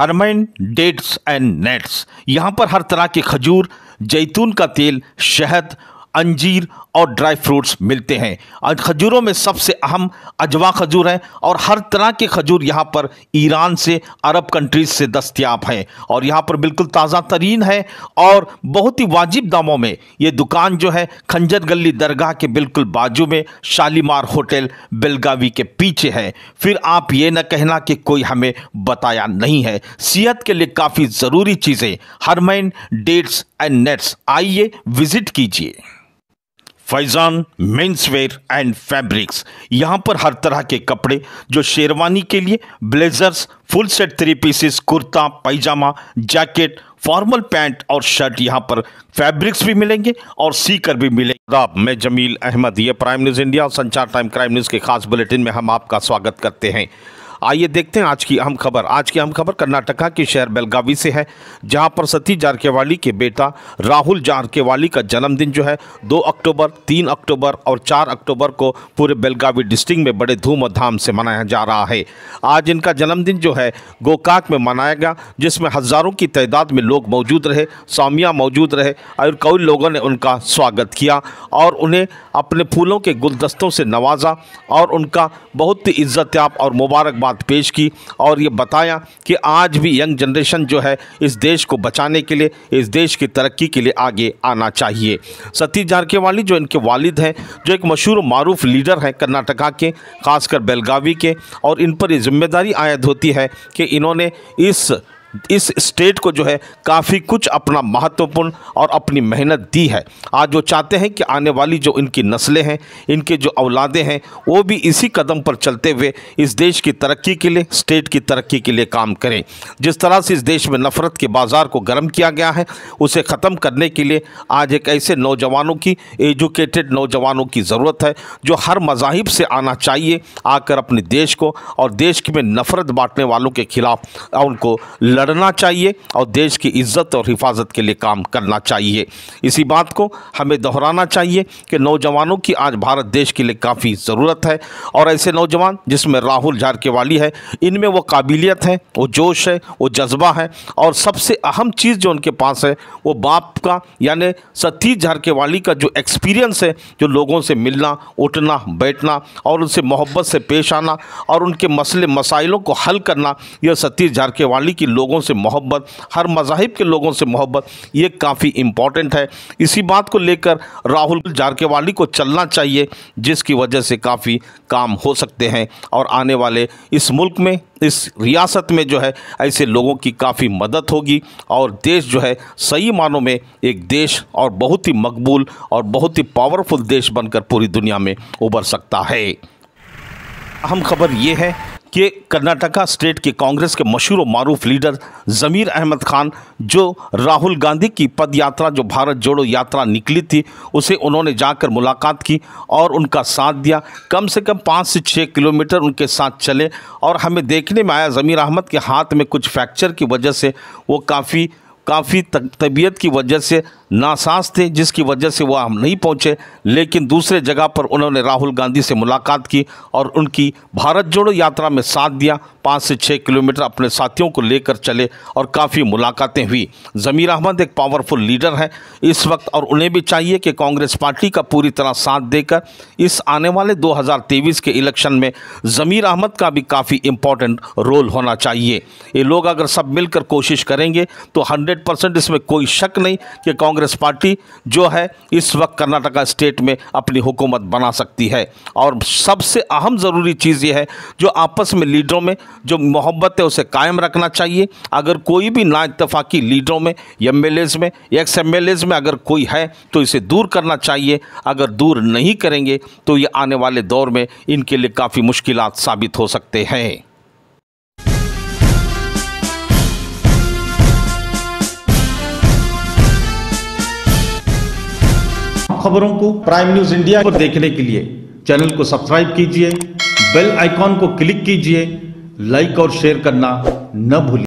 हरमैन डेट्स and nets यहाँ पर हर तरह के खजूर जैतून का तेल शहद अंजीर और ड्राई फ्रूट्स मिलते हैं खजूरों में सबसे अहम अजवा खजूर हैं और हर तरह के खजूर यहाँ पर ईरान से अरब कंट्रीज से दस्तियाब हैं और यहाँ पर बिल्कुल ताज़ा तरीन है और बहुत ही वाजिब दामों में ये दुकान जो है खंजर गली दरगाह के बिल्कुल बाजू में शालीमार होटल बेलगावी के पीछे है फिर आप ये न कहना कि कोई हमें बताया नहीं है सेहत के लिए काफ़ी ज़रूरी चीज़ें हरमैन डेट्स एंड नेट्स आइए विजिट कीजिए Faizan men's wear and fabrics यहाँ पर हर तरह के कपड़े जो शेरवानी के लिए blazers full set three pieces kurta pyjama jacket formal pant और शर्ट यहाँ पर फैब्रिक्स भी मिलेंगे और सीकर भी मिलेंगे आप मैं जमील अहमद ये प्राइम न्यूज़ इंडिया और संचार टाइम क्राइम न्यूज़ के खास बुलेटिन में हम आपका स्वागत करते हैं आइए देखते हैं आज की अहम खबर आज की अहम खबर कर्नाटका के शहर बेलगावी से है जहां पर सती जारकेवाली के बेटा राहुल जारकेवाली का जन्मदिन जो है 2 अक्टूबर 3 अक्टूबर और 4 अक्टूबर को पूरे बेलगावी डिस्ट्रिक्ट में बड़े धूम और धाम से मनाया जा रहा है आज इनका जन्मदिन जो है गोकाक में मनाया गया जिसमें हज़ारों की तादाद में लोग मौजूद रहे सामिया मौजूद रहे और कई लोगों ने उनका स्वागत किया और उन्हें अपने फूलों के गुलदस्तों से नवाजा और उनका बहुत ही इज्जत और मुबारकबाद बात पेश की और ये बताया कि आज भी यंग जनरेशन जो है इस देश को बचाने के लिए इस देश की तरक्की के लिए आगे आना चाहिए सतीश जारकेवाली जो इनके वालिद हैं जो एक मशहूर मरूफ लीडर हैं कर्नाटका के खासकर बेलगावी के और इन पर ये जिम्मेदारी आयद होती है कि इन्होंने इस इस स्टेट को जो है काफ़ी कुछ अपना महत्वपूर्ण और अपनी मेहनत दी है आज वो चाहते हैं कि आने वाली जो इनकी नस्लें हैं इनके जो औलादें हैं वो भी इसी कदम पर चलते हुए इस देश की तरक्की के लिए स्टेट की तरक्की के लिए काम करें जिस तरह से इस देश में नफ़रत के बाज़ार को गर्म किया गया है उसे ख़त्म करने के लिए आज एक ऐसे नौजवानों की एजुकेटेड नौजवानों की ज़रूरत है जो हर मजाहब से आना चाहिए आकर अपने देश को और देश में नफ़रत बांटने वालों के खिलाफ उनको लड़ना चाहिए और देश की इज्जत और हिफाजत के लिए काम करना चाहिए इसी बात को हमें दोहराना चाहिए कि नौजवानों की आज भारत देश के लिए काफ़ी ज़रूरत है और ऐसे नौजवान जिसमें राहुल झारकेवाली है इनमें वो काबिलियत है वो जोश है वो जज्बा है और सबसे अहम चीज़ जो उनके पास है वो बाप का यानि सतीश झारकेवाली का जो एक्सपीरियंस है जो लोगों से मिलना उठना बैठना और उनसे मोहब्बत से पेश आना और उनके मसले मसाइलों को हल करना यह सतीश झारकेवाली की लोग लोगों से मोहब्बत हर मजाहब के लोगों से मोहब्बत ये काफ़ी इम्पॉर्टेंट है इसी बात को लेकर राहुल जारकेवाली को चलना चाहिए जिसकी वजह से काफ़ी काम हो सकते हैं और आने वाले इस मुल्क में इस रियासत में जो है ऐसे लोगों की काफ़ी मदद होगी और देश जो है सही मानों में एक देश और बहुत ही मकबूल और बहुत ही पावरफुल देश बनकर पूरी दुनिया में उभर सकता है अहम खबर ये है कि कर्नाटका स्टेट के कांग्रेस के मशहूर मरूफ लीडर ज़मीर अहमद खान जो राहुल गांधी की पद यात्रा जो भारत जोड़ो यात्रा निकली थी उसे उन्होंने जाकर मुलाकात की और उनका साथ दिया कम से कम पाँच से छः किलोमीटर उनके साथ चले और हमें देखने में आया ज़मीर अहमद के हाथ में कुछ फ्रैक्चर की वजह से वो काफ़ी काफ़ी तबीयत की वजह से नासाज थे जिसकी वजह से वह हम नहीं पहुंचे लेकिन दूसरे जगह पर उन्होंने राहुल गांधी से मुलाकात की और उनकी भारत जोड़ो यात्रा में साथ दिया पाँच से छः किलोमीटर अपने साथियों को लेकर चले और काफ़ी मुलाकातें हुई ज़मीर अहमद एक पावरफुल लीडर हैं इस वक्त और उन्हें भी चाहिए कि कांग्रेस पार्टी का पूरी तरह साथ देकर इस आने वाले दो के इलेक्शन में ज़मीर अहमद का भी काफ़ी इम्पोर्टेंट रोल होना चाहिए ये लोग अगर सब मिलकर कोशिश करेंगे तो हंड्रेड हंड्रेड परसेंट इसमें कोई शक नहीं कि कांग्रेस पार्टी जो है इस वक्त कर्नाटका स्टेट में अपनी हुकूमत बना सकती है और सबसे अहम ज़रूरी चीज़ यह है जो आपस में लीडरों में जो मोहब्बत है उसे कायम रखना चाहिए अगर कोई भी नाइतफाक़ी लीडरों में एम एल में एक्स एम एल में अगर कोई है तो इसे दूर करना चाहिए अगर दूर नहीं करेंगे तो ये आने वाले दौर में इनके लिए काफ़ी मुश्किल साबित हो सकते हैं खबरों को प्राइम न्यूज इंडिया को देखने के लिए चैनल को सब्सक्राइब कीजिए बेल आइकॉन को क्लिक कीजिए लाइक और शेयर करना न भूलिए